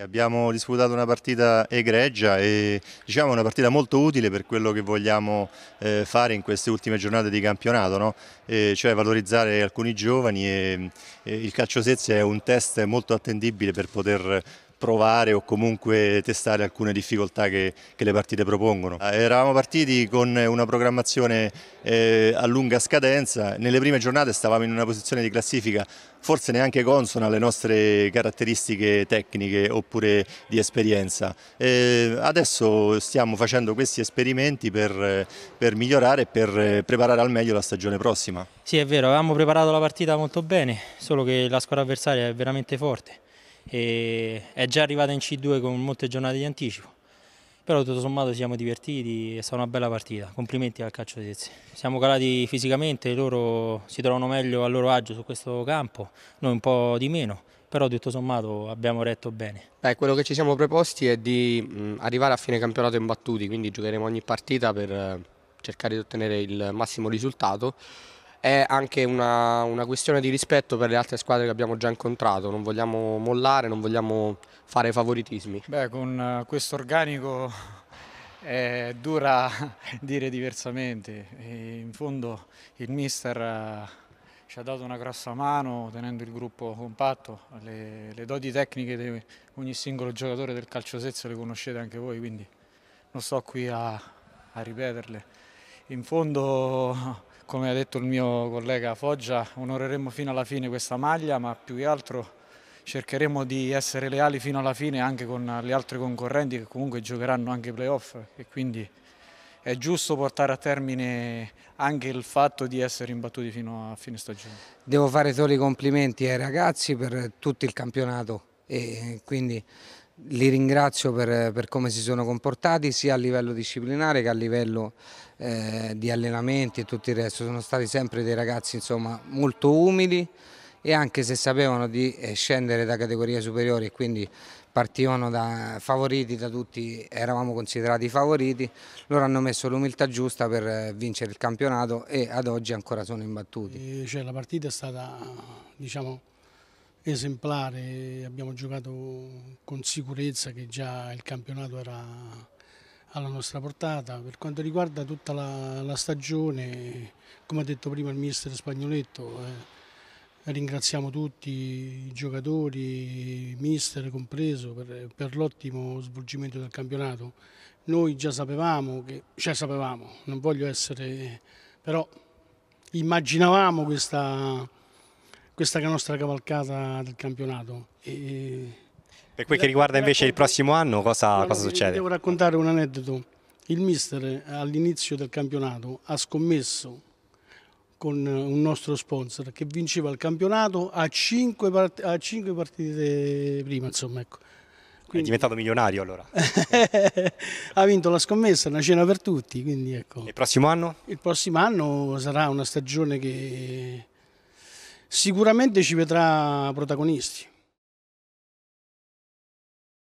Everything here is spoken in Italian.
Abbiamo disputato una partita egregia e diciamo una partita molto utile per quello che vogliamo eh, fare in queste ultime giornate di campionato, no? eh, cioè valorizzare alcuni giovani e, e il calcio Sezze è un test molto attendibile per poter provare o comunque testare alcune difficoltà che, che le partite propongono. Ah, eravamo partiti con una programmazione eh, a lunga scadenza, nelle prime giornate stavamo in una posizione di classifica forse neanche consona alle nostre caratteristiche tecniche oppure di esperienza. Eh, adesso stiamo facendo questi esperimenti per, per migliorare e per preparare al meglio la stagione prossima. Sì è vero, avevamo preparato la partita molto bene, solo che la squadra avversaria è veramente forte e è già arrivata in C2 con molte giornate di anticipo. Però tutto sommato siamo divertiti, è stata una bella partita, complimenti al calcio di Tezzi. Siamo calati fisicamente, loro si trovano meglio a loro agio su questo campo, noi un po' di meno, però tutto sommato abbiamo retto bene. Beh, quello che ci siamo preposti è di arrivare a fine campionato imbattuti, quindi giocheremo ogni partita per eh, cercare di ottenere il massimo risultato è anche una, una, questione di rispetto per le altre squadre che abbiamo già incontrato, non vogliamo mollare, non vogliamo fare favoritismi. Beh, con eh, questo organico è dura dire diversamente, in fondo il mister eh, ci ha dato una grossa mano tenendo il gruppo compatto, le, le doti tecniche di ogni singolo giocatore del calcio sezzo le conoscete anche voi, quindi non sto qui a, a ripeterle. In fondo come ha detto il mio collega Foggia, onoreremo fino alla fine questa maglia, ma più che altro cercheremo di essere leali fino alla fine anche con le altre concorrenti che comunque giocheranno anche i playoff e quindi è giusto portare a termine anche il fatto di essere imbattuti fino a fine stagione. Devo fare solo i complimenti ai ragazzi per tutto il campionato e quindi li ringrazio per, per, come si sono comportati sia a livello disciplinare che a livello eh, di allenamenti e tutto il resto. Sono stati sempre dei ragazzi insomma, molto umili e anche se sapevano di eh, scendere da categorie superiori e quindi partivano da favoriti da tutti, eravamo considerati favoriti, loro hanno messo l'umiltà giusta per eh, vincere il campionato e ad oggi ancora sono imbattuti. Eh, cioè, la partita è stata diciamo, esemplare, abbiamo giocato con sicurezza che già il campionato era alla nostra portata. Per quanto riguarda tutta la, la stagione, come ha detto prima il mister Spagnoletto, eh, ringraziamo tutti i giocatori, mister compreso, per, per l'ottimo svolgimento del campionato. Noi già sapevamo, che, cioè sapevamo, non voglio essere, però immaginavamo questa questa nostra cavalcata del campionato. E per quel che riguarda eh, invece il prossimo anno, cosa, cosa succede? Devo raccontare un aneddoto. Il mister eh, all'inizio del campionato ha scommesso con eh, un nostro sponsor che vinceva il campionato a 5, part a 5 partite prima, insomma, ecco. Quindi... È diventato milionario allora. ha vinto la scommessa, una cena per tutti. Quindi, ecco. Il prossimo anno? Il prossimo anno sarà una stagione che sicuramente ci vedrà protagonisti.